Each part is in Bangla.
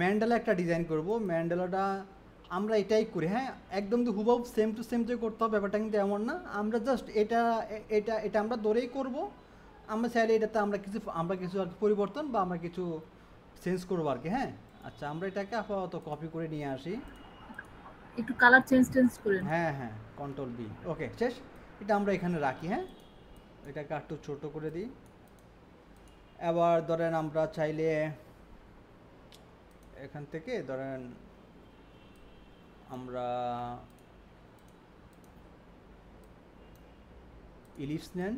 ম্যান্ডালা একটা ডিজাইন করব ম্যান্ডালাটা আমরা এটাই করি হ্যাঁ একদম তো হুবহু সেম টু সেম যে করতে হবে ব্যাপারটা কিন্তু এমন না আমরা জাস্ট এটা এটা এটা আমরা দৌড়েই করব আমরা চাইলে এটাতে আমরা কিছু আমরা কিছু আর পরিবর্তন বা আমরা কিছু চেঞ্জ করবো আর কি হ্যাঁ আচ্ছা আমরা এটাকে আপাতত কপি করে নিয়ে আসি একটু কালার চেঞ্জ চেঞ্জ করে হ্যাঁ হ্যাঁ কন্ট্রোল বি ওকে শেষ এটা আমরা এখানে রাখি হ্যাঁ এটাকে আর একটু ছোট করে দিই এবার ধরেন আমরা চাইলে এখান থেকে ধরেন আমরা ইলিশ নেন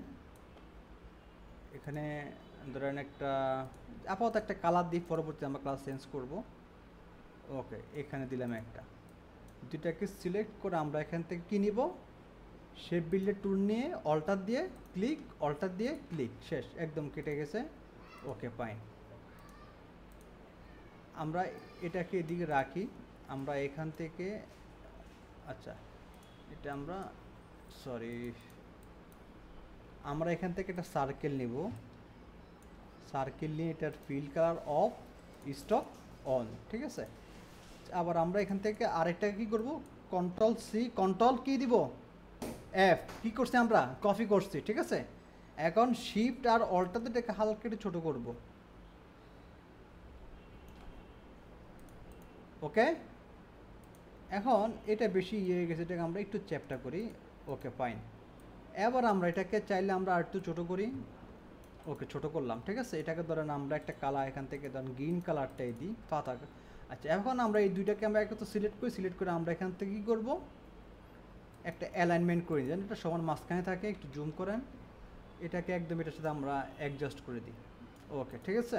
এখানে ধরেন একটা আপাতত একটা কালার দিই পরবর্তী আমরা কালার চেঞ্জ করব ওকে এখানে দিলাম একটা দুটাকে সিলেক্ট করে আমরা এখান থেকে কী নিব শেপ বিল্ডের টুর নিয়ে অল্টার দিয়ে ক্লিক অল্টার দিয়ে ক্লিক শেষ একদম কেটে গেছে ওকে পাইন আমরা এটাকে এদিকে রাখি আমরা এখান থেকে আচ্ছা এটা আমরা সরি আমরা এখান থেকে একটা সার্কেল নেব সার্কেল নিয়ে এটার fill colour of stock on ঠিক আছে আবার আমরা এখান থেকে আরেকটা কি করব কন্ট্রোল সি কন্ট্রোল কি দিব এফ কি করছি আমরা কপি করছি ঠিক আছে এখন শিফট আর অল্টাতে এটাকে হালকা একটু ছোটো করব ওকে এখন এটা বেশি ইয়ে হয়ে গেছে এটাকে আমরা একটু চ্যাপটা করি ওকে ফাইন এবার আমরা এটাকে চাইলে আমরা আর একটু ছোটো করি ওকে ছোট করলাম ঠিক আছে এটাকে ধরেন আমরা একটা কালার এখান থেকে ধরেন গ্রিন কালারটাই দিই পাতা আচ্ছা এখন আমরা এই দুইটাকে আমরা একটা তো সিলেক্ট করি সিলেক্ট করে আমরা এখান থেকে কী করবো একটা অ্যালাইনমেন্ট করে দিই এটা সমান মাঝখানে থাকে একটু জুম করেন এটাকে একদম এটার সাথে আমরা অ্যাডজাস্ট করে দিই ওকে ঠিক আছে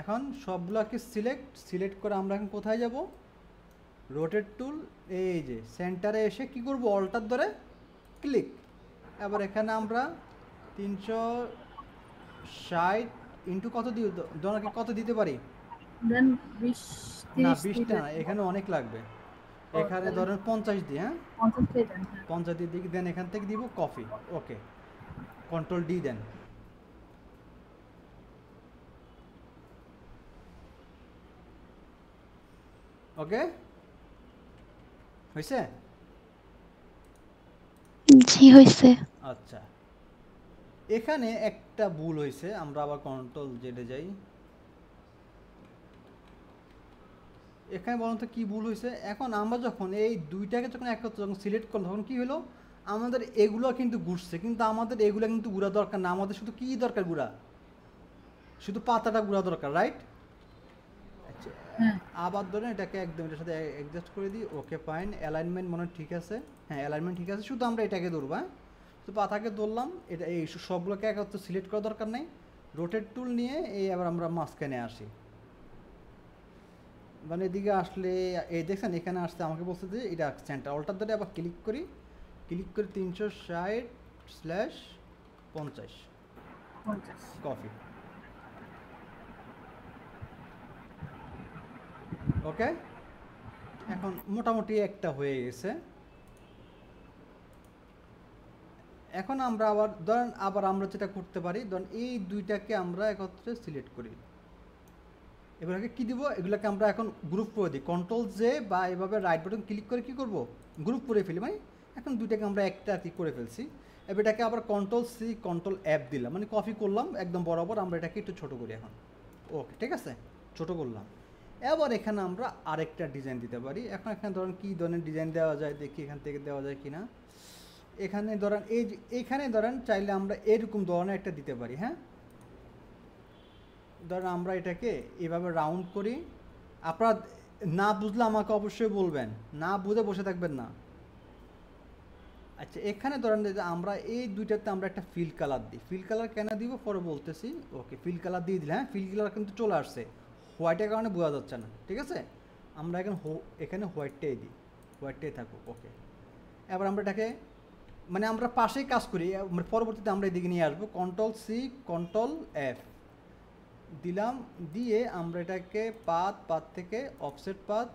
এখন সবগুলোকে সিলেক্ট সিলেক্ট করে আমরা এখন কোথায় যাব রোটেট টুল এই যে সেন্টারে এসে কি করব অল্টার ধরে ক্লিক এবার এখানে আমরা তিনশো ষাট ইন্টু কত দিয়ে দোনাকে কত দিতে পারি না বিশটা না এখানে অনেক লাগবে এখানে ধরেন পঞ্চাশ দিয়ে হ্যাঁ পঞ্চাশ দিয়ে দেন এখান থেকে দিব copy okay control D then okay হইছে জি হইছে আচ্ছা এখানে একটা ভুল হইছে আমরা আবার কন্ট্রোল জেডে যাই এখানে বলুন তো কী ভুল হয়েছে এখন আমরা যখন এই দুইটাকে যখন একত্র যখন সিলেক্ট করলাম তখন কী হলো আমাদের এগুলো কিন্তু ঘুরছে কিন্তু আমাদের এগুলো কিন্তু গুড়া দরকার না আমাদের শুধু কী দরকার গুড়া শুধু পাতাটা গুড়া দরকার রাইট হ্যাঁ। আবার ধরেন এটাকে একদম এটার সাথে অ্যাডজাস্ট করে দিই ওকে ফাইন অ্যালাইনমেন্ট মনে ঠিক আছে হ্যাঁ অ্যালাইনমেন্ট ঠিক আছে শুধু আমরা এটাকে ধরবো হ্যাঁ তো পাতাকে ধরলাম এটা এই সবগুলোকে এক সিলেক্ট করার দরকার নেই রোটেট টুল নিয়ে এই আবার আমরা মাঝখানে আসি মানে এদিকে আসলে এই দেখছেন এখানে আসতে আমাকে বলছে যে এটা সেন্টার অল্টার ধরে আবার ক্লিক করি ক্লিক করে তিনশো ষাট স্ল্যাশ পঞ্চাশ কপি ওকে এখন মোটামুটি একটা হয়ে গেছে এখন আমরা আবার ধরেন আবার আমরা যেটা করতে পারি ধরেন এই দুইটাকে আমরা একত্রে সিলেক্ট করি এবারকে কি দিব এগুলোকে আমরা এখন গ্রুপ করে দিই কন্ট্রোল জে বা এভাবে রাইট বাটন ক্লিক করে কি করব গ্রুপ করে ফেলি মানে এখন দুইটাকে আমরা একটা করে ফেলছি এবার এটাকে আবার কন্ট্রোল সি কন্ট্রোল অ্যাপ দিলাম মানে কপি করলাম একদম বরাবর আমরা এটাকে একটু ছোটো করি এখন ওকে ঠিক আছে ছোটো করলাম এবার এখানে আমরা আরেকটা ডিজাইন দিতে পারি এখন এখানে ধরেন কী ধরনের ডিজাইন দেওয়া যায় দেখি এখান থেকে দেওয়া যায় কি না এখানে ধরেন এই এখানে ধরেন চাইলে আমরা এরকম ধরনের একটা দিতে পারি হ্যাঁ ধরেন আমরা এটাকে এভাবে রাউন্ড করি আপনারা না বুঝলে আমাকে অবশ্যই বলবেন না বুঝে বসে থাকবেন না আচ্ছা এখানে ধরেন যে আমরা এই দুইটাতে আমরা একটা ফিল কালার দিই ফিল কালার কেন দিব পরে বলতেছি ওকে ফিল কালার দিয়ে দিলে হ্যাঁ ফিল কালার কিন্তু চলে আসছে হোয়াইটের কারণে বোঝা যাচ্ছে না ঠিক আছে আমরা এখন এখানে হোয়াইটটাই দিই হোয়াইটটাই থাকুক ওকে এবার আমরা এটাকে মানে আমরা পাশেই কাজ করি মানে পরবর্তীতে আমরা এদিকে নিয়ে আসবো কন্ট্রোল সি কন্ট্রোল এফ দিলাম দিয়ে আমরা এটাকে পাত পাত থেকে অফসেট পাত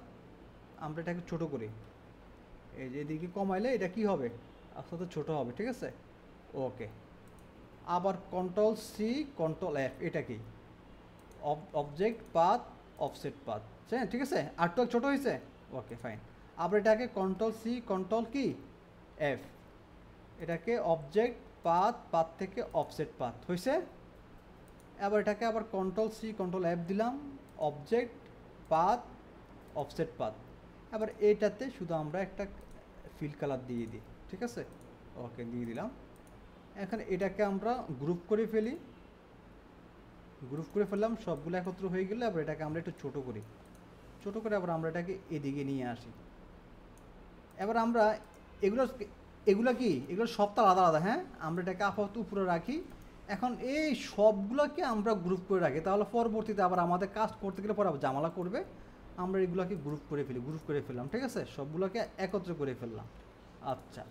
আমরা এটাকে ছোট করি এই যে এদিকে কমাইলে এটা কি হবে আস্তে ছোট হবে ঠিক আছে ওকে আবার কন্ট্রোল সি কন্ট্রোল এফ এটা কি অবজেক্ট পাথ অফসেট পাথ হ্যাঁ ঠিক আছে আর তো ছোট হয়েছে ওকে ফাইন আবার এটাকে কন্ট্রোল সি কন্ট্রোল কি এফ এটাকে অবজেক্ট পাথ পাথ থেকে অফসেট পাথ হয়েছে আবার এটাকে আবার কন্ট্রোল সি কন্ট্রোল এফ দিলাম অবজেক্ট পাথ অফসেট পাথ আবার এটাতে শুধু আমরা একটা ফিল কালার দিয়ে দিই ঠিক আছে ওকে দিয়ে দিলাম এখন এটাকে আমরা গ্রুপ করে ফেলি গ্রুপ করে ফেললাম সবগুলো একত্র হয়ে গেলে আবার এটাকে আমরা একটু ছোট করি ছোট করে আবার আমরা এটাকে এদিকে নিয়ে আসি এবার আমরা এগুলো এগুলো কি এগুলো সবটা আলাদা আলাদা হ্যাঁ আমরা এটাকে আপাতত উপরে রাখি এখন এই সবগুলোকে আমরা গ্রুপ করে রাখি তাহলে পরবর্তীতে আবার আমাদের কাজ করতে গেলে পরে আবার জামালা করবে আমরা এগুলোকে গ্রুপ করে ফেলি গ্রুপ করে ফেললাম ঠিক আছে সবগুলোকে একত্র করে ফেললাম আচ্ছা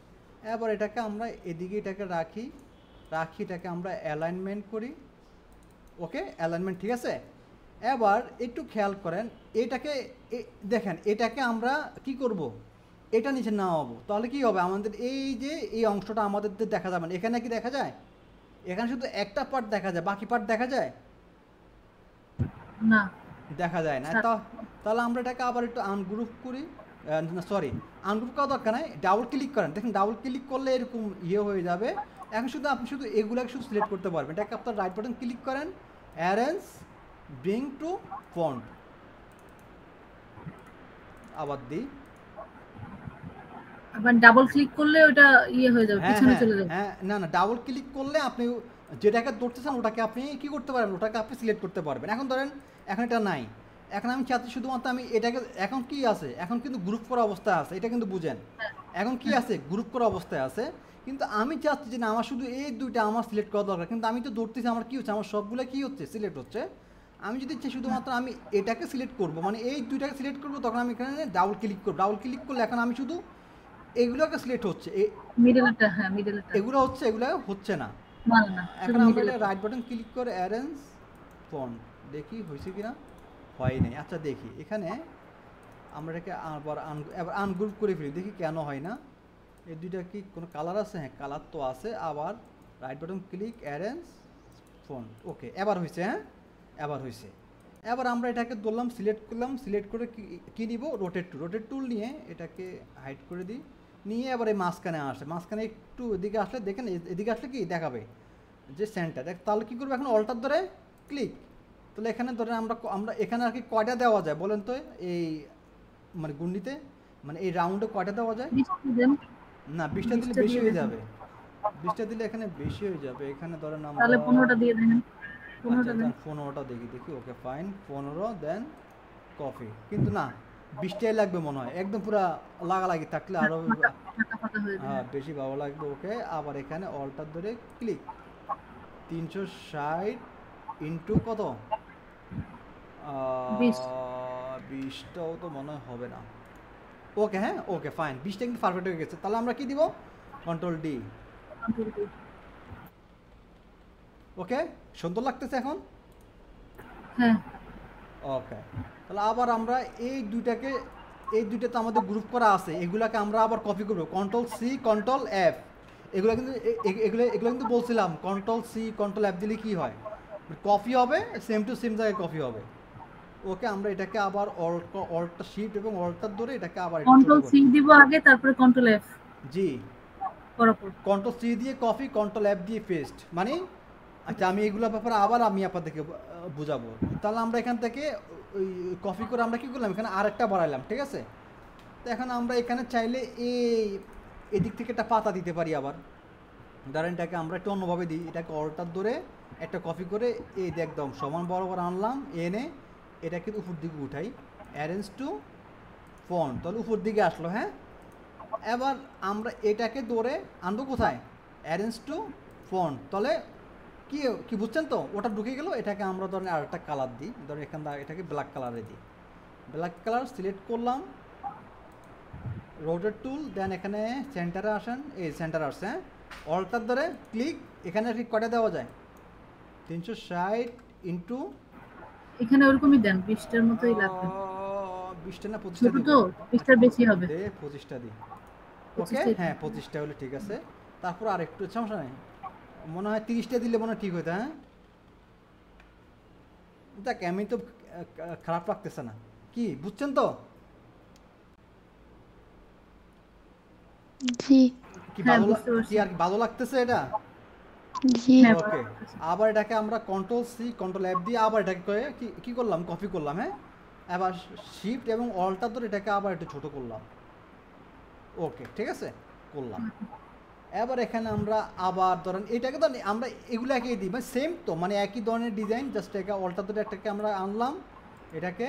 এবার এটাকে আমরা এদিকে এটাকে রাখি রাখি এটাকে আমরা অ্যালাইনমেন্ট করি ওকে অ্যালাইনমেন্ট ঠিক আছে এবার একটু খেয়াল করেন এটাকে দেখেন এটাকে আমরা কি করব। এটা নিচে নামাবো তাহলে কি হবে আমাদের এই যে এই অংশটা আমাদের দেখা যাবে না এখানে কি দেখা যায় এখানে শুধু একটা পার্ট দেখা যায় বাকি পার্ট দেখা যায় না দেখা যায় না তাহলে আমরা এটাকে আবার একটু আনগ্রুপ করি সরি আনগ্রুপ করা দরকার নাই ডাবল ক্লিক করেন দেখেন ডাবল ক্লিক করলে এরকম ইয়ে হয়ে যাবে এখন শুধু আপনি শুধু এগুলাকে শুধু সিলেক্ট করতে পারবেন এটাকে আপনার রাইট বাটন ক্লিক করেন অ্যারেঞ্জ বিং টু ফন্ট আবার দিই ডাবল ক্লিক করলে ওটা ইয়ে হয়ে যাবে হ্যাঁ, পিছনে হ্যাঁ, চলে যাবে হ্যাঁ না না ডাবল ক্লিক করলে আপনি যেটাকে ধরতে চান ওটাকে আপনি কি করতে পারবেন ওটাকে আপনি সিলেক্ট করতে পারবেন এখন ধরেন এখন এটা নাই এখন আমি চাচ্ছি শুধুমাত্র আমি এটাকে এখন কি আছে এখন কিন্তু গ্রুপ করা অবস্থায় আছে এটা কিন্তু বুঝেন হ্যাঁ। এখন কি আছে গ্রুপ করা অবস্থায় আছে কিন্তু আমি চাচ্ছি যে না আমার শুধু এই দুইটা আমার সিলেক্ট করা দরকার কিন্তু আমি তো দৌড়তেছি আমার কি হচ্ছে আমার সবগুলো কী হচ্ছে সিলেক্ট হচ্ছে আমি যদি ইচ্ছে শুধুমাত্র আমি এটাকে সিলেক্ট করব মানে এই দুইটাকে সিলেক্ট করব তখন আমি এখানে ডাবল ক্লিক করব ডাবল ক্লিক করলে এখন আমি শুধু এগুলোকে সিলেক্ট হচ্ছে হ্যাঁ, এগুলো হচ্ছে এগুলো হচ্ছে না এখন আমি রাইট বাটন ক্লিক করে অ্যারেঞ্জ ফোন দেখি হয়েছে কিনা হয় নাই আচ্ছা দেখি এখানে আমরা এটাকে আবার আনগ্রুপ করে ফেলি দেখি কেন হয় না এই দুইটা কি কোনো কালার আছে হ্যাঁ কালার তো আছে আবার right button click arrange front okay এবার হয়েছে হ্যাঁ এবার হয়েছে এবার আমরা এটাকে ধরলাম সিলেক্ট করলাম সিলেক্ট করে কি নিব রোটেট টুল রোটেট টুল নিয়ে এটাকে হাইট করে দিই নিয়ে এবার এই মাঝখানে আসে মাঝখানে একটু এদিকে আসলে দেখেন এদিকে আসলে কি দেখাবে যে সেন্টার দেখ তাহলে কী করবো এখন অল্টার ধরে ক্লিক তাহলে এখানে ধরেন আমরা আমরা এখানে আর কি কয়টা দেওয়া যায় বলেন তো এই মানে গুন্ডিতে মানে এই রাউন্ডে কয়টা দেওয়া যায় না 20 টা দিলে বেশি হয়ে যাবে 20 টা দিলে এখানে বেশি হয়ে যাবে এখানে ধরে আমরা তাহলে 15 টা দিয়ে দেন 15টা আচ্ছা, দেন 15টা আচ্ছা, দেখি দেখি ওকে ফাইন 15 দেন কফি কিন্তু না 20 টাই লাগবে মনে হয় একদম পুরো লাগালাগি থাকলে আরো হ্যাঁ বেশি ভালো লাগবে ওকে আবার এখানে অল্টার ধরে ক্লিক 360 ইনটু কত 20 20টাও তো মনে হবে না ওকে হ্যাঁ ওকে ফাইন বিশটা কিন্তু পারফেক্ট হয়ে গেছে তাহলে আমরা কি দিব কন্ট্রোল ডি ওকে সুন্দর লাগতেছে এখন হ্যাঁ ওকে তাহলে আবার আমরা এই দুইটাকে এই দুইটা তো আমাদের গ্রুপ করা আছে এগুলাকে আমরা আবার কপি করবো কন্ট্রোল সি কন্ট্রোল এফ এগুলো কিন্তু এগুলো এগুলো কিন্তু বলছিলাম কন্ট্রোল সি কন্ট্রোল এফ দিলে কি হয় কপি হবে সেম টু সেম জায়গায় কপি হবে ওকে আমরা এটাকে আবার অল্ট অল্ট শিফট এবং অল্টার ধরে এটাকে আবার কন্ট্রোল সি দিব আগে তারপরে control F G control C দিয়ে কপি কন্ট্রোল এফ দিয়ে পেস্ট মানে আচ্ছা আমি এগুলো ব্যাপারে আবার আমি আপনাদেরকে বুঝাবো তাহলে আমরা এখান থেকে ওই কপি করে আমরা কি করলাম এখানে আরেকটা বাড়াইলাম ঠিক আছে তো এখন আমরা এখানে চাইলে এই এদিক থেকে একটা পাতা দিতে পারি আবার ধরেন এটাকে আমরা একটু অন্যভাবে দিই এটাকে অল্টার ধরে একটা কপি করে এই একদম সমান বরাবর আনলাম এনে এটা কিন্তু উপর দিকে উঠাই অ্যারেঞ্জ টু ফন্ট তাহলে উপর দিকে আসলো হ্যাঁ এবার আমরা এটাকে দৌড়ে আনবো কোথায় অ্যারেঞ্জ টু ফন্ট তাহলে কি কি বুঝছেন তো ওটা ঢুকে গেল এটাকে আমরা ধরেন আর একটা কালার দিই ধরেন এখান এটাকে ব্ল্যাক কালারে দিই ব্ল্যাক কালার সিলেক্ট করলাম রোডের টুল দেন এখানে সেন্টারে আসেন এই সেন্টার আসছে হ্যাঁ অল্টার ধরে ক্লিক এখানে ঠিক কটা দেওয়া যায় তিনশো ষাট ইন্টু এখানে ওরকমই দেন বিশটার মতোই লাগবে বিশটা না পঁচিশটা ছোট তো বিশটার বেশি হবে পঁচিশটা দিন ওকে হ্যাঁ পঁচিশটা হলে ঠিক আছে তারপর আর একটু সমস্যা নাই মনে হয় তিরিশটা দিলে মনে হয় ঠিক হইতো হ্যাঁ দেখ আমি তো খারাপ লাগতেছে না কি বুঝছেন তো জি কি হ্যাঁ, ভালো কি আর ভালো লাগতেছে এটা ওকে হ্যাঁ। আবার এটাকে আমরা কন্ট্রোল সি কন্ট্রোল এফ দিয়ে আবার এটাকে কি কি করলাম কপি করলাম হ্যাঁ এবার শিফট এবং অল্টার ধরে এটাকে আবার একটু ছোট করলাম ওকে ঠিক আছে করলাম এবার এখানে আমরা আবার ধরেন এটাকে ধরেন আমরা এগুলো একই দিই মানে সেম তো মানে একই ধরনের ডিজাইন জাস্ট একে অল্টার ধরে একটাকে আমরা আনলাম এটাকে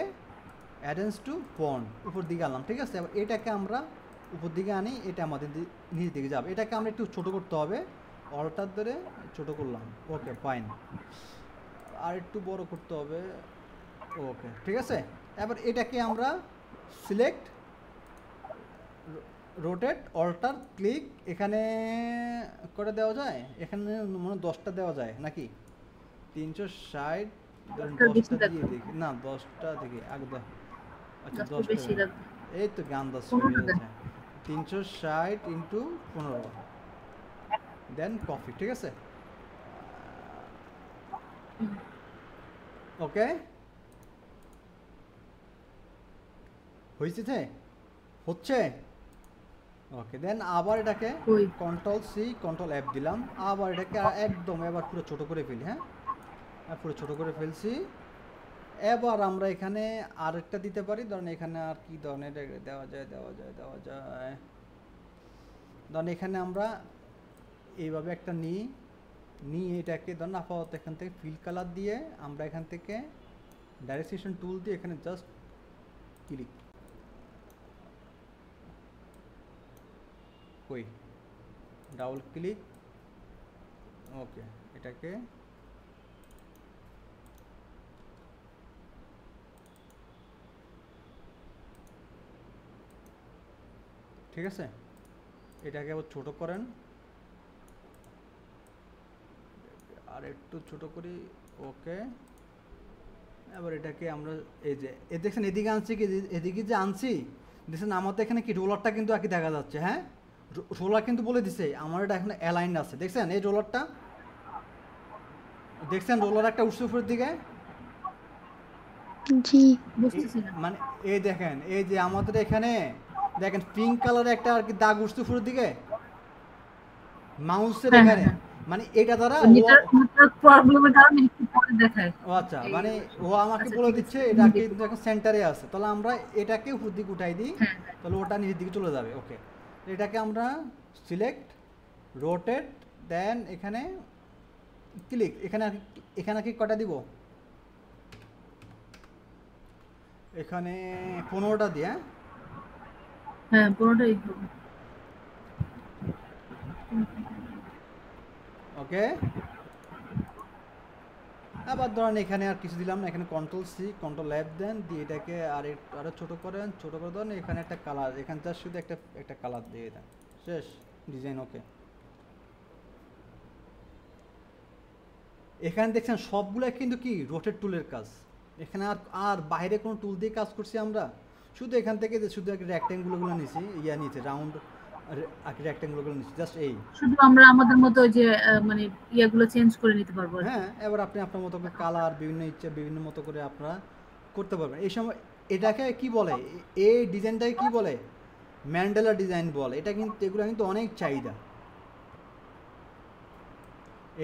অ্যাডেন্স টু পন উপর দিকে আনলাম ঠিক আছে এবার এটাকে আমরা উপর দিকে আনি এটা আমাদের নিজের দিকে যাবে এটাকে আমরা একটু ছোটো করতে হবে অল্টার ধরে ছোটো করলাম ওকে ফাইন আর একটু বড় করতে হবে ওকে ঠিক আছে এবার এটাকে আমরা সিলেক্ট রোটেট অল্টার ক্লিক এখানে করে দেওয়া যায় এখানে মনে দশটা দেওয়া যায় নাকি তিনশো ষাট দশটা দিয়ে দেখি না দশটা দেখি একদম আচ্ছা দশটা এই তো গান দশ তিনশো ষাট ইন্টু পনেরো দেন কফি ঠিক আছে ওকে mm. হয়েছে হচ্ছে ওকে দেন আবার এটাকে কন্ট্রোল সি কন্ট্রোল অ্যাপ দিলাম আবার এটাকে একদম এবার পুরো ছোট করে ফেলি হ্যাঁ পুরো ছোট করে ফেলছি এবার আমরা এখানে আর একটা দিতে পারি ধরেন এখানে আর কি ধরনের দেওয়া যায় দেওয়া যায় দেওয়া যায় ধরেন এখানে আমরা এইভাবে একটা নিই নিয়ে এটাকে ধরুন আপাতত এখান থেকে ফিল কালার দিয়ে আমরা এখান থেকে ডাইরেকশন টুল দিয়ে এখানে জাস্ট ক্লিক কই ডাবল ক্লিক ওকে এটাকে ঠিক আছে এটাকে আবার ছোটো করেন আর একটু ছোট করি ওকে এবার এটাকে আমরা এই যে এ দেখছেন এদিকে আনছি কি এদিকে যে আনছি দেখছেন আমাদের এখানে কি রোলারটা কিন্তু একই দেখা যাচ্ছে হ্যাঁ রোলার কিন্তু বলে দিছে আমার এটা এখন অ্যালাইন আছে দেখছেন এই রোলারটা দেখছেন রোলার একটা উঠছে উপরের দিকে মানে এই দেখেন এই যে আমাদের এখানে দেখেন পিঙ্ক কালারের একটা আর কি দাগ উঠছে উপরের দিকে মাউসের হ্যাঁ, হ্যাঁ, এখানে হ্যাঁ। মানে এটা দ্বারা আচ্ছা মানে ও আমাকে আচ্ছা, বলে দিচ্ছে এটা কিন্তু এখন সেন্টারে আছে তাহলে আমরা এটাকে হুদিক উঠাই দিই হ্যাঁ। তাহলে ওটা নিজের দিকে চলে যাবে ওকে এটাকে আমরা সিলেক্ট রোটেট দেন এখানে ক্লিক এখানে এখানে কি কটা দিব এখানে পনেরোটা দিয়ে হ্যাঁ, হ্যাঁ পনেরোটাই দিব ওকে আবার ধরেন এখানে আর কিছু দিলাম না এখানে control C control app then দিয়ে এটাকে আর আরও ছোটো করেন ছোটো করে দেন এখানে একটা কালার এখানটার শুধু একটা একটা কালার দিয়ে দেন শেষ ডিজাইন ওকে এখানে দেখছেন সবগুলো কিন্তু কি রোটেট টুলের কাজ এখানে আর আর বাইরে কোনো টুল দিয়ে কাজ করছি আমরা শুধু এখান থেকে যে শুধু একটা রেক্ট্যাঙ্গুলোগুলো নিয়েছি ইয়া নিয়েছে রাউন্ড আকি নিচ্ছি জাস্ট এই শুধু আমরা আমাদের মতো যে মানে ইয়াগুলো চেঞ্জ করে নিতে পারবো হ্যাঁ এবার আপনি আপনার মতো করে কালার বিভিন্ন ইচ্ছা বিভিন্ন মতো করে আপনারা করতে পারবেন এই সময় এটাকে কি বলে এই ডিজাইনটাকে কি বলে ম্যান্ডেলা ডিজাইন বলে এটা কিন্তু এগুলো কিন্তু অনেক চাহিদা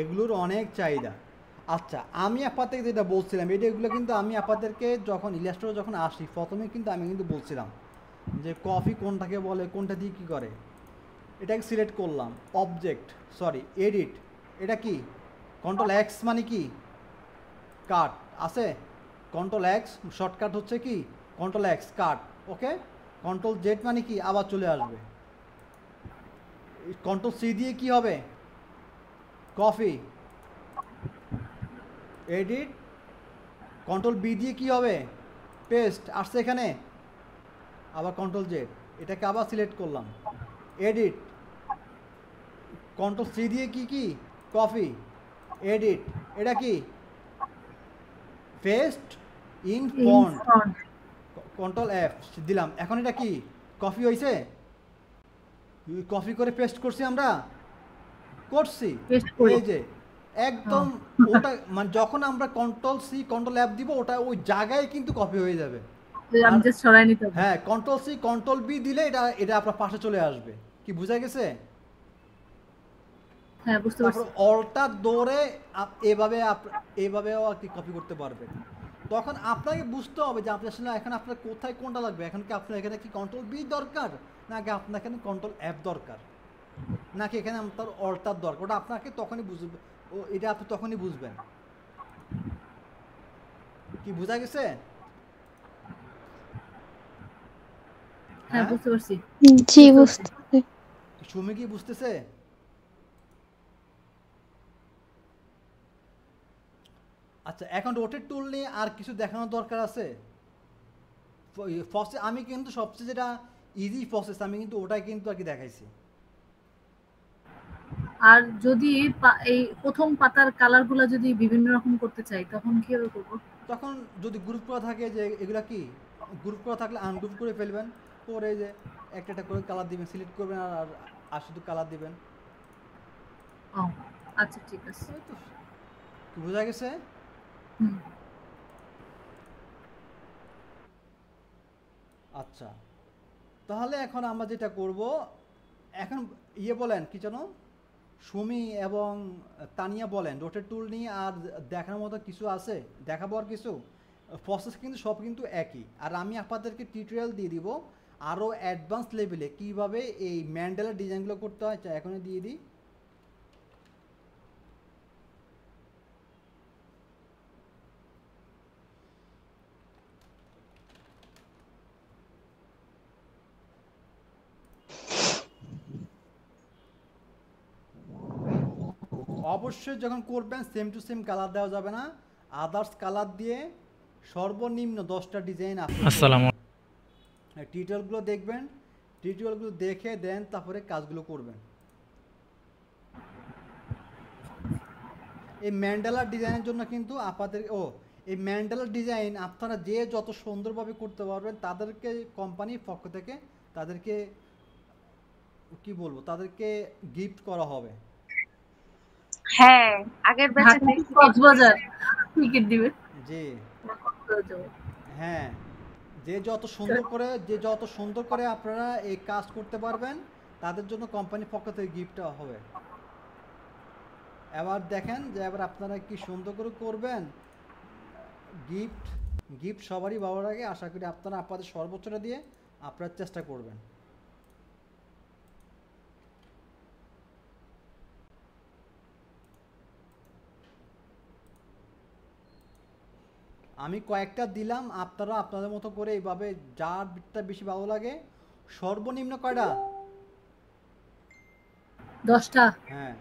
এগুলোর অনেক চাহিদা আচ্ছা আমি আপনাদের যেটা বলছিলাম এটা এগুলো কিন্তু আমি আপাতেরকে যখন ইলাস্ট্রো যখন আসি প্রথমে কিন্তু আমি কিন্তু বলছিলাম যে কফি কোনটাকে বলে কোনটা দিয়ে কী করে এটাকে সিলেক্ট করলাম অবজেক্ট সরি এডিট এটা কি কন্ট্রোল এক্স মানে কি কাট আছে কন্ট্রোল এক্স শর্টকাট হচ্ছে কি control X cut okay control Z মানে কি আবার চলে আসবে কন্ট্রোল সি দিয়ে কি হবে কফি এডিট কন্ট্রোল বি দিয়ে কি হবে পেস্ট আসছে এখানে আবার কন্ট্রোল জেড এটাকে আবার সিলেক্ট করলাম এডিট কন্ট্রোল সি দিয়ে কি কি কপি এডিট এটা কি paste in front control F দিলাম এখন এটা কি কপি হয়েছে কপি করে পেস্ট করছি আমরা করছি এই যে একদম হ্যাঁ। ওটা মানে যখন আমরা কন্ট্রোল সি কন্ট্রোল অ্যাপ দিব ওটা ওই জায়গায় কিন্তু কপি হয়ে যাবে হ্যাঁ কন্ট্রোল সি কন্ট্রোল বি দিলে এটা এটা আপনার পাশে চলে আসবে কি বুঝা গেছে হ্যাঁ, দৌড়ে এভাবে এভাবেও আর কি কপি করতে তখন আপনাকে বুঝতে হবে যে এখন আপনার কোথায় কোনটা লাগবে এখন কি আপনার এখানে কি কন্ট্রোল বি দরকার নাকি আপনার এখানে কন্ট্রোল অ্যাপ দরকার নাকি এখানে আপনার অল্টার দরকার ওটা আপনাকে তখনই বুঝবে ও এটা আপনি তখনই বুঝবেন কি বোঝা গেছে হ্যাঁ, হ্যাঁ বুঝতে পারছি জি বুঝতে সুমি কি বুঝতেছে আচ্ছা এখন রোটের টুল নিয়ে আর কিছু দেখানোর দরকার আছে ফসে আমি কিন্তু সবচেয়ে যেটা ইজি প্রসেস আমি কিন্তু ওটাই কিন্তু আর কি দেখাইছি আর যদি এই প্রথম পাতার কালারগুলো যদি বিভিন্ন রকম করতে চাই তখন কি করব তখন যদি গ্রুপ করা থাকে যে এগুলা কি গ্রুপ করা থাকলে আনগ্রুপ করে ফেলবেন পরে যে একটা একটা করে কালার দিবেন সিলেক্ট করবেন আর আর শুধু কালার দিবেন আচ্ছা ঠিক আছে কি বোঝা গেছে আচ্ছা তাহলে এখন আমরা যেটা করব এখন ইয়ে বলেন কি যেন সুমি এবং তানিয়া বলেন রোটের টুল নিয়ে আর দেখার মতো কিছু আছে দেখাবো আর কিছু প্রসেস কিন্তু সব কিন্তু একই আর আমি আপনাদেরকে টিউটোরিয়াল দিয়ে দিব আরও অ্যাডভান্স লেভেলে কীভাবে এই ম্যান্ডেলার ডিজাইনগুলো করতে হয় এখনই দিয়ে দিই অবশ্যই যখন করবেন সেম টু সেম কালার দেওয়া যাবে না আদার্স কালার দিয়ে সর্বনিম্ন দশটা ডিজাইন আসসালাম টিউটোরিয়ালগুলো মানে দেখবেন টিউটোরিয়ালগুলো দেখে দেন তারপরে কাজগুলো করবেন এই ম্যান্ডালার ডিজাইনের জন্য কিন্তু আপনাদের ও এই ম্যান্ডালার ডিজাইন আপনারা যে যত সুন্দরভাবে করতে পারবেন তাদেরকে কোম্পানির পক্ষ থেকে তাদেরকে কি বলবো তাদেরকে গিফট করা হবে হ্যাঁ আগের ব্যাচে কক্সবাজার টিকিট দিবে জি হ্যাঁ যে যত সুন্দর করে যে যত সুন্দর করে আপনারা এই কাজ করতে পারবেন তাদের জন্য কোম্পানির পক্ষ থেকে গিফটটা হবে এবার দেখেন যে এবার আপনারা কি সুন্দর করে করবেন গিফট গিফট সবারই বাবার আগে আশা করি আপনারা আপনাদের সর্বোচ্চটা দিয়ে আপনার চেষ্টা করবেন আমি কয়েকটা দিলাম আপনারা আপনাদের মতো করে এইভাবে যার বিটটা বেশি ভালো লাগে সর্বনিম্ন কয়টা দশটা হ্যাঁ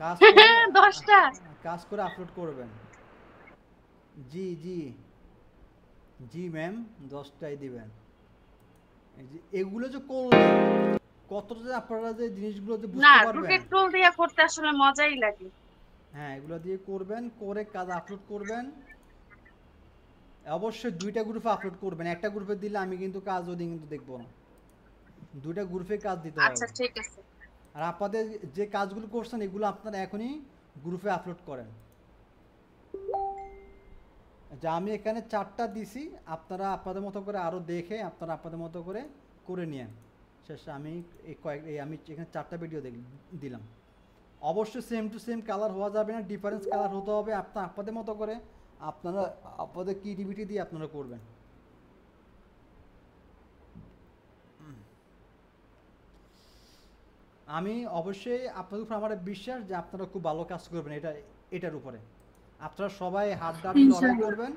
কাজ দশটা কাজ করে আপলোড করবেন জি জি জি ম্যাম দশটাই দিবেন এগুলো যে করলে কতটা যে আপনারা যে জিনিসগুলো যে বুঝতে পারবেন না টুল দিয়ে করতে আসলে মজাই লাগে হ্যাঁ এগুলো দিয়ে করবেন করে কাজ আপলোড করবেন অবশ্যই দুইটা গ্রুপে আপলোড করবেন একটা গ্রুপে দিলে আমি কিন্তু কাজ ওদিন কিন্তু দেখব না দুইটা গ্রুপে কাজ দিতে হবে আচ্ছা ঠিক আছে আর আপনাদের যে কাজগুলো করছেন এগুলো আপনারা এখনই গ্রুপে আপলোড করেন যা আমি এখানে চারটা দিছি আপনারা আপনাদের মতো করে আরও দেখে আপনারা আপনাদের মতো করে করে নিয়েন শেষে আমি এই কয়েক এই আমি এখানে চারটা ভিডিও দেখ দিলাম অবশ্যই সেম টু সেম কালার হওয়া যাবে না ডিফারেন্স কালার হতে হবে আপনার আপনাদের মতো করে আপনারা আপনাদের ক্রিয়েটিভিটি দিয়ে আপনারা করবেন আমি অবশ্যই আপনাদের উপর আমার বিশ্বাস যে আপনারা খুব ভালো কাজ করবেন এটা এটার উপরে আপনারা সবাই হাত ডাট লড়াই করবেন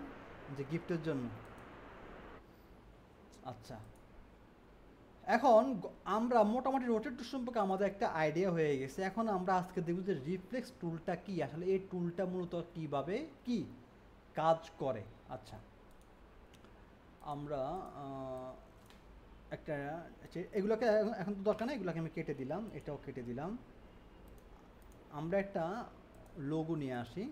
যে গিফটের জন্য আচ্ছা এখন আমরা মোটামুটি রোটেট টুল সম্পর্কে আমাদের একটা আইডিয়া হয়ে গেছে এখন আমরা আজকে দেখব যে রিফ্লেক্স টুলটা কি আসলে এই টুলটা মূলত কিভাবে কি কাজ করে আচ্ছা আমরা একটা এগুলোকে এখন তো দরকার নেই এগুলোকে আমি কেটে দিলাম এটাও কেটে দিলাম আমরা একটা লোগো নিয়ে আসি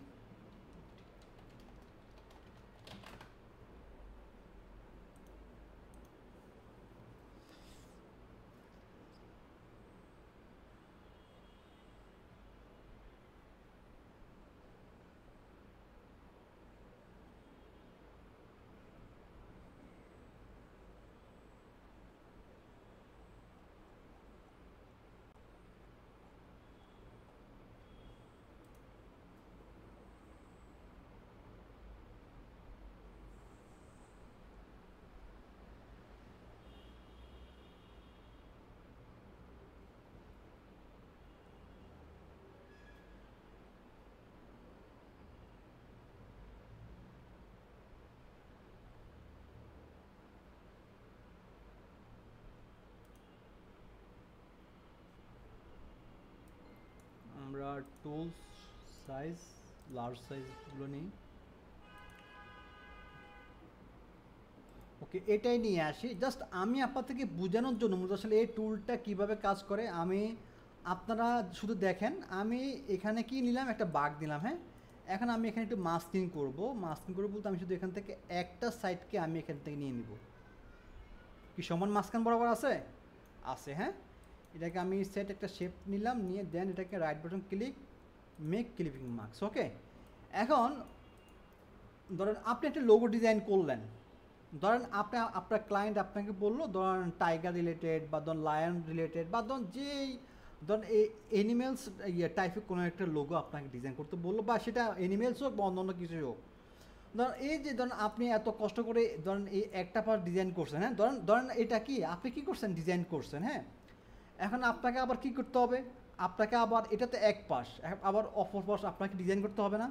টুলস সাইজ লার্জ সাইজগুলো নেই ওকে এটাই নিয়ে আসি জাস্ট আমি আপনাদেরকে বোঝানোর জন্য মূলত আসলে এই টুলটা কিভাবে কাজ করে আমি আপনারা শুধু দেখেন আমি এখানে কি নিলাম একটা বাঘ দিলাম হ্যাঁ এখন আমি এখানে একটু মাস্কিং করব মাস্কিং করবো বলতে আমি শুধু এখান থেকে একটা সাইডকে আমি এখান থেকে নিয়ে নিব কি সমান মাঝখান বরাবর আছে আছে হ্যাঁ এটাকে আমি সেট একটা শেপ নিলাম নিয়ে দেন এটাকে right button click make clipping marks okay এখন ধরেন আপনি একটা লোগো ডিজাইন করলেন ধরেন আপনার আপনার ক্লায়েন্ট আপনাকে বললো ধরেন টাইগার রিলেটেড বা ধরুন লায়ন রিলেটেড বা ধরুন যেই ধরেন এই অ্যানিমেলস ইয়ে টাইপের কোনো একটা লোগো আপনাকে ডিজাইন করতে বললো বা সেটা অ্যানিমেলস হোক বা অন্য কিছুই হোক ধরেন এই যে ধরেন আপনি এত কষ্ট করে ধরেন এই একটা পার ডিজাইন করছেন হ্যাঁ ধরেন ধরেন এটা কি আপনি কি করছেন ডিজাইন করছেন হ্যাঁ এখন আপনাকে আবার কি করতে হবে আপনাকে আবার এটাতে এক পাশ আবার অপর পাশ আপনাকে ডিজাইন করতে হবে না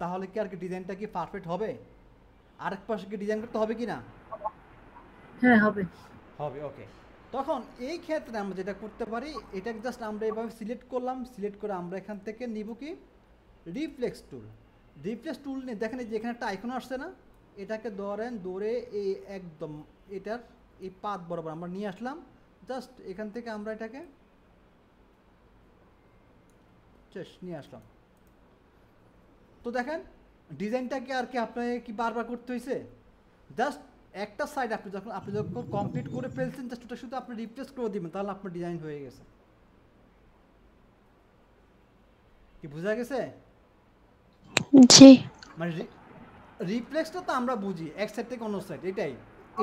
তাহলে কি আর কি ডিজাইনটা কি পারফেক্ট হবে আরেক পাশে কি ডিজাইন করতে হবে কি না হ্যাঁ হবে হবে ওকে তখন এই ক্ষেত্রে আমরা যেটা করতে পারি এটা জাস্ট আমরা এভাবে সিলেক্ট করলাম সিলেক্ট করে আমরা এখান থেকে নিব কি রিফ্লেক্স টুল রিফ্লেক্স টুল নিয়ে দেখেন যে এখানে একটা আইকন আসছে না এটাকে ধরেন ধরে এই একদম এটার এই পাত বরাবর আমরা নিয়ে আসলাম জাস্ট এখান থেকে আমরা এটাকে চেস নিয়ে আসলাম তো দেখেন ডিজাইনটাকে আর কি আপনাকে কি বারবার করতে হয়েছে জাস্ট একটা সাইড আপনি যখন আপনি যখন কমপ্লিট করে ফেলছেন জাস্ট ওটা শুধু আপনি রিপ্লেস করে দেবেন তাহলে আপনার ডিজাইন হয়ে গেছে কি বোঝা গেছে জি মানে রিপ্লেসটা তো আমরা বুঝি এক সাইড থেকে অন্য সাইড এটাই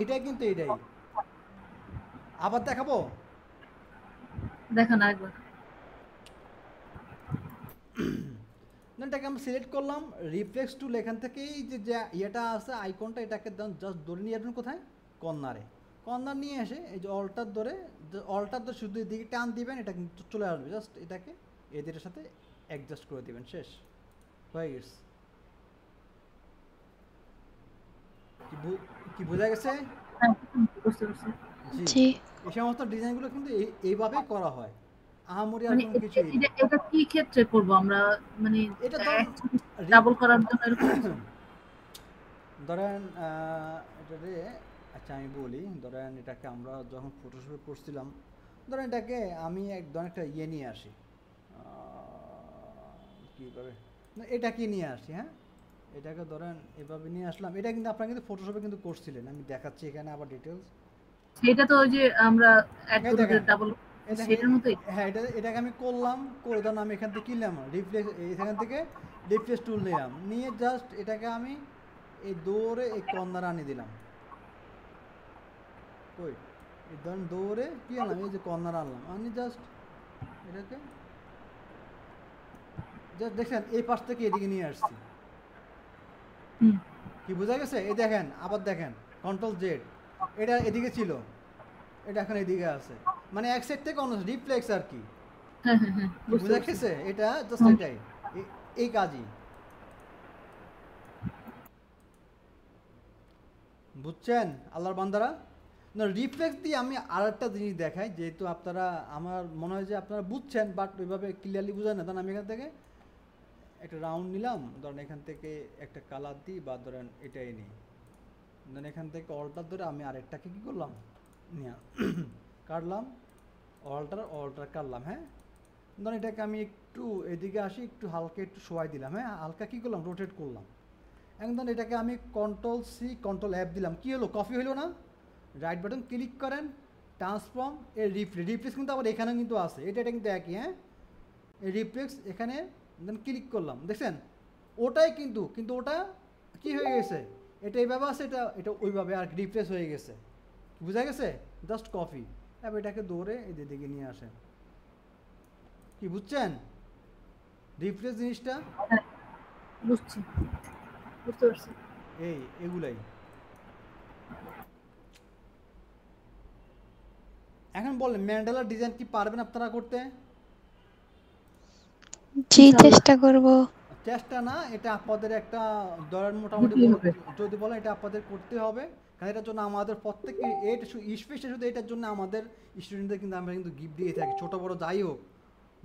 এটাই কিন্তু এটাই আবার দেখাবো দেখান আরেকবার এটাকে আমি সিলেক্ট করলাম রিফ্লেক্স টুল এখান থেকে এই যে যে ইয়েটা আছে আইকনটা এটাকে জাস্ট ধরে নিয়ে আসবেন কোথায় কর্নারে কর্নার নিয়ে এসে এই যে অল্টার ধরে অল্টার ধরে শুধু এদিকে টান দিবেন এটা কিন্তু চলে আসবে জাস্ট এটাকে এদের সাথে অ্যাডজাস্ট করে দিবেন শেষ হয়ে গেছে কি বোঝা গেছে হ্যাঁ, জি এই সমস্ত ডিজাইনগুলো কিন্তু এইভাবে করা হয় আহামরি আর মানে কোনো কিছু এটা কি ক্ষেত্রে করব আমরা মানে এটা ডাবল করার জন্য এরকম ধরেন এটা রে আচ্ছা আমি বলি ধরেন এটাকে আমরা যখন ফটোশপে করছিলাম ধরেন এটাকে আমি একদম একটা ইয়ে নিয়ে আসি কি করে না এটাকে নিয়ে আসি হ্যাঁ এটাকে ধরেন এভাবে নিয়ে আসলাম এটা কিন্তু আপনারা কিন্তু ফটোশপে কিন্তু করছিলেন আমি দেখাচ্ছি এখানে আবার ডিটেলস সেটা তো ওই যে আমরা অ্যাড ডাবল সেটার মতোই হ্যাঁ এটা এটাকে আমি করলাম আমি এখান থেকে থেকে টুল নিলাম নিয়ে জাস্ট এটাকে আমি এই আনি দিলাম কই কি আনলাম এই যে কর্নার আনলাম আমি জাস্ট এটাকে জাস্ট দেখেন এই পাশ থেকে এদিকে নিয়ে আসছি কি বোঝা গেছে এই দেখেন আবার দেখেন কন্ট্রোল জেড এটা এদিকে ছিল এটা এখন এদিকে আছে মানে এক সাইড থেকে অন্য রিফ্লেক্স আর কি হ্যাঁ, হ্যাঁ, হ্যাঁ, বুঝা গেছে এটা তো সেটাই এই কাজই বুঝছেন আল্লাহর বান্দারা না রিফ্লেক্স দিয়ে আমি আর একটা জিনিস দেখাই যেহেতু আপনারা আমার মনে হয় যে আপনারা বুঝছেন বাট ওইভাবে ক্লিয়ারলি বুঝেন না ধরেন আমি এখান থেকে একটা রাউন্ড নিলাম ধরেন এখান থেকে একটা কালার দিই বা ধরেন এটাই নিই দেন এখান থেকে অল্টার ধরে আমি আরেকটাকে কী করলাম নিয়ে কাটলাম অল্টার অল্টার কাটলাম হ্যাঁ ধরেন এটাকে আমি একটু এদিকে আসি একটু হালকা একটু শোয়াই দিলাম হ্যাঁ হালকা কী করলাম রোটেট করলাম এখন ধরেন এটাকে আমি কন্ট্রোল সি কন্ট্রোল অ্যাপ দিলাম কী হলো কফি হলো না রাইট বাটন ক্লিক করেন ট্রান্সফর্ম এর রিফ্রেশ রিফ্রেশ কিন্তু আবার এখানেও কিন্তু আছে এটা এটা কিন্তু একই হ্যাঁ এই রিফ্লেক্স এখানে দেন ক্লিক করলাম দেখছেন ওটাই কিন্তু কিন্তু ওটা কি হয়ে গেছে এটা এইভাবে আছে এটা এটা ওইভাবে আর রিপ্লেস হয়ে গেছে বুঝা গেছে জাস্ট কপি এবার এটাকে দৌড়ে এদের দিকে নিয়ে আসে কি বুঝছেন রিপ্লেস জিনিসটা এই এগুলাই এখন বলেন ম্যান্ডেলার ডিজাইন কি পারবেন আপনারা করতে জি চেষ্টা করব চেষ্টা না এটা আপনাদের একটা ধরেন মোটামুটি যদি বলেন এটা আপনাদের করতে হবে কারণ এটার জন্য আমাদের প্রত্যেককে এটা স্পেশাল শুধু এটার জন্য আমাদের স্টুডেন্টদের কিন্তু আমরা কিন্তু গিফট দিয়ে থাকি ছোটো বড় যাই হোক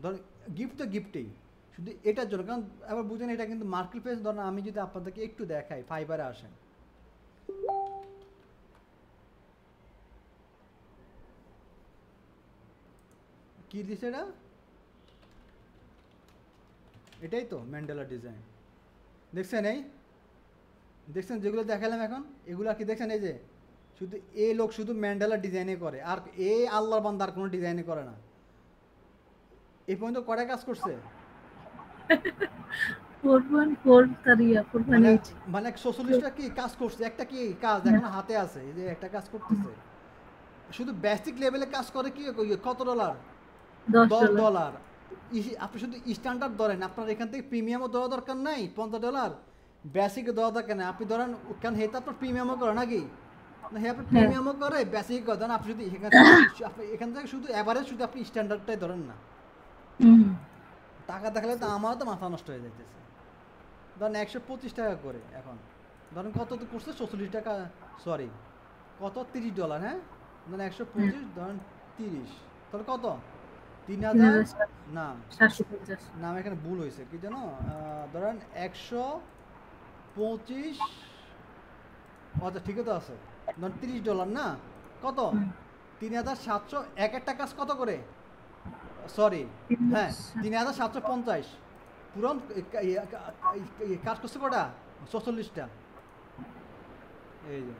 ধরেন গিফট তো গিফটেই শুধু এটার জন্য কারণ আবার বুঝেন এটা কিন্তু মার্কেট প্লেস ধরেন আমি যদি আপনাদেরকে একটু দেখাই ফাইবারে আসেন কি দিছে এটা এটাই তো ম্যান্ডেলা ডিজাইন দেখছেন এই দেখছেন যেগুলো দেখালাম এখন এগুলো কি দেখছেন এই যে শুধু এ লোক শুধু ম্যান্ডেলা ডিজাইনে করে আর এ আল্লাহর বান্দা আর কোনো ডিজাইনে করে না এ পর্যন্ত কটা কাজ করছে মানে, মানে কি কাজ করছে একটা কি কাজ এখন হাতে আছে যে একটা কাজ করতেছে শুধু বেসিক লেভেলে কাজ করে কি কত ডলার দশ ডলার আপনি শুধু স্ট্যান্ডার্ড ধরেন আপনার এখান থেকে প্রিমিয়ামও দেওয়া দরকার নাই পঞ্চাশ ডলার বেসিক দেওয়া দরকার নাই আপনি ধরেন কারণ হেতে আপনার প্রিমিয়ামও করে নাকি হে আপনি প্রিমিয়ামও করে বেসিক করে ধরেন আপনি শুধু এখান থেকে আপনি এখান থেকে শুধু অ্যাভারেজ শুধু আপনি স্ট্যান্ডার্ডটাই ধরেন না টাকা দেখালে তো আমারও তো মাথা নষ্ট হয়ে যাইতেছে ধরেন একশো পঁচিশ টাকা করে এখন ধরেন কত তো করছে চৌচল্লিশ টাকা সরি কত তিরিশ ডলার হ্যাঁ ধরেন একশো পঁচিশ ধরেন তিরিশ তাহলে কত তিন হাজার না না এখানে ভুল হয়েছে কি জানো ধরেন একশো পঁচিশ আচ্ছা ঠিক তো আছে ধরেন তিরিশ ডলার না কত তিন হাজার সাতশো এক একটা কাজ কত করে সরি হ্যাঁ তিন হাজার সাতশো পঞ্চাশ পুরন কাজ করছে কটা ছচল্লিশটা এই যে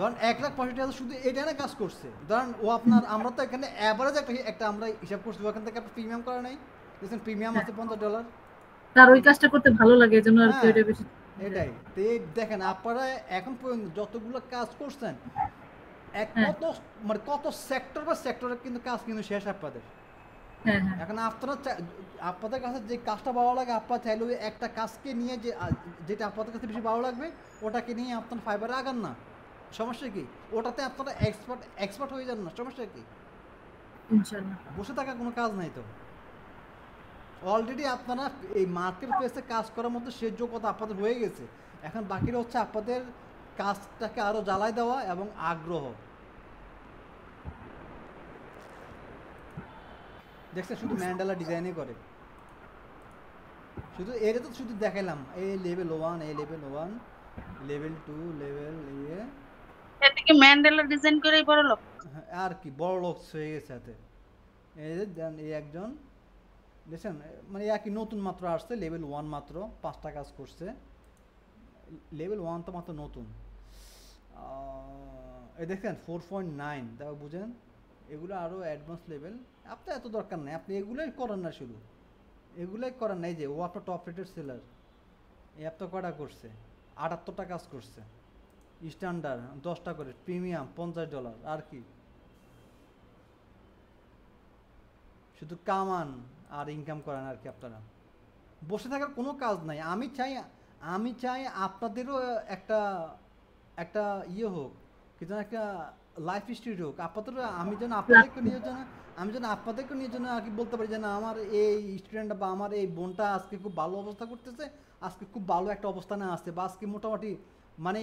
ধরেন এক লাখ পঁয়ষট্টি হাজার শুধু এটা না কাজ করছে ধরেন ও আপনার আমরা তো এখানে অ্যাভারেজ একটা একটা আমরা হিসাব করছি ওখান থেকে একটা প্রিমিয়াম করা নাই দেখছেন প্রিমিয়াম আছে হ্যাঁ। পঞ্চাশ ডলার তার ওই কাজটা করতে ভালো লাগে এজন্য আর কি এটা হ্যাঁ, বেশি এটাই তো দেখেন আপনারা এখন পর্যন্ত যতগুলো কাজ করছেন এক হ্যাঁ। কত মানে কত সেক্টর বা সেক্টরের কিন্তু কাজ কিন্তু শেষ আপনাদের হ্যাঁ, হ্যাঁ। এখন আপনার আপনাদের কাছে যে কাজটা ভালো লাগে আপনার চাইলে ওই একটা কাজকে নিয়ে যে যেটা আপনাদের কাছে বেশি ভালো লাগবে ওটাকে নিয়ে আপনার ফাইবারে আগান না সমস্যা কি ওটাতে আপনারা এক্সপার্ট এক্সপার্ট হয়ে যান না সমস্যা কি বসে থাকা কোনো কাজ নাই তো অলরেডি আপনারা এই মার্কেট প্লেসে কাজ করার মতো সে যোগ্যতা আপনাদের হয়ে গেছে এখন বাকিটা হচ্ছে আপনাদের কাজটাকে আরও জ্বালায় দেওয়া এবং আগ্রহ দেখছে শুধু ম্যান্ডালা ডিজাইনে করে শুধু এটা তো শুধু দেখাইলাম এই লেভেল ওয়ান এই level one level two level এ এদিকে ম্যান্ডালা ডিজাইন করে বড় লোক হ্যাঁ, আর কি বড় লোক হয়ে গেছে এতে এই যে এই একজন দেখছেন মানে একই নতুন মাত্র আসছে লেভেল ওয়ান মাত্র পাঁচটা কাজ করছে লেভেল ওয়ান তো মাত্র নতুন এই দেখেন ফোর পয়েন্ট নাইন তাও বুঝেন এগুলো আরও অ্যাডভান্স লেভেল আপনার এত দরকার নেই আপনি এগুলোই করেন না শুধু এগুলোই করেন নাই যে ও আপনার টপ রেটের সেলার এ অ্যাপ কটা করছে আটাত্তরটা কাজ করছে স্ট্যান্ডার্ড দশটা করে প্রিমিয়াম পঞ্চাশ ডলার আর কি শুধু কামান আর ইনকাম করেন আর কি আপনারা বসে থাকার কোনো কাজ নাই আমি চাই আমি চাই আপনাদেরও একটা একটা ইয়ে হোক কিন্তু একটা লাইফ স্টোরি হোক আপাতত আমি যেন আপনাদেরকে নিয়ে যেন আমি যেন আপনাদেরকে নিয়ে যেন আর কি বলতে পারি যে না আমার এই স্টুডেন্ট বা আমার এই বোনটা আজকে খুব ভালো অবস্থা করতেছে আজকে খুব ভালো একটা অবস্থানে আসছে বা আজকে মোটামুটি মানে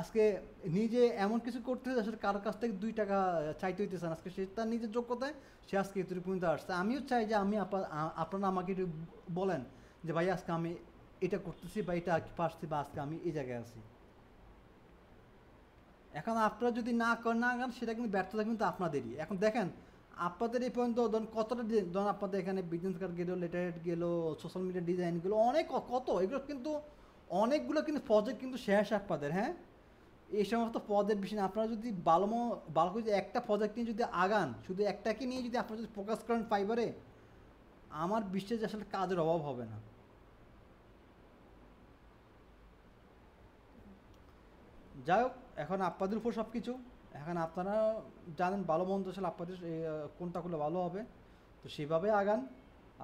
আজকে নিজে এমন কিছু করতেছে আসলে কারো কাছ থেকে দুই টাকা চাইতে হইতেছে না আজকে সে তার নিজের যোগ্যতায় সে আজকে এতটুকু পর্যন্ত আসছে আমিও চাই যে আমি আপনারা আমাকে বলেন যে ভাই আজকে আমি এটা করতেছি বা এটা আর কি পারছি বা আজকে আমি এই জায়গায় আছি এখন আপনারা যদি না করেন না করেন সেটা কিন্তু ব্যর্থতা কিন্তু আপনাদেরই এখন দেখেন আপনাদের এই পর্যন্ত ধরুন কতটা ধরুন আপনাদের এখানে বিজনেস কার্ড গেলো লেটারেট গেলো সোশ্যাল মিডিয়া ডিজাইনগুলো অনেক কত এগুলো কিন্তু অনেকগুলো কিন্তু প্রজেক্ট কিন্তু শেষ আপনাদের হ্যাঁ এই সমস্ত পদের বিষয়ে আপনারা যদি বালম ভালো করে একটা প্রজেক্ট নিয়ে যদি আগান শুধু একটাকে নিয়ে যদি আপনারা যদি ফোকাস করেন ফাইবারে আমার বিশ্বাস আসলে কাজের অভাব হবে না যাই হোক এখন আপনাদের উপর সব কিছু এখন আপনারা জানেন ভালো মন্দ আসলে আপনাদের কোনটা করলে ভালো হবে তো সেভাবে আগান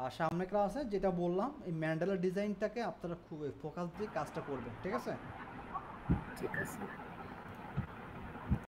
আর সামনে ক্লাসে যেটা বললাম এই ম্যান্ডালার ডিজাইনটাকে আপনারা খুব ফোকাস দিয়ে কাজটা করবেন ঠিক আছে ঠিক আছে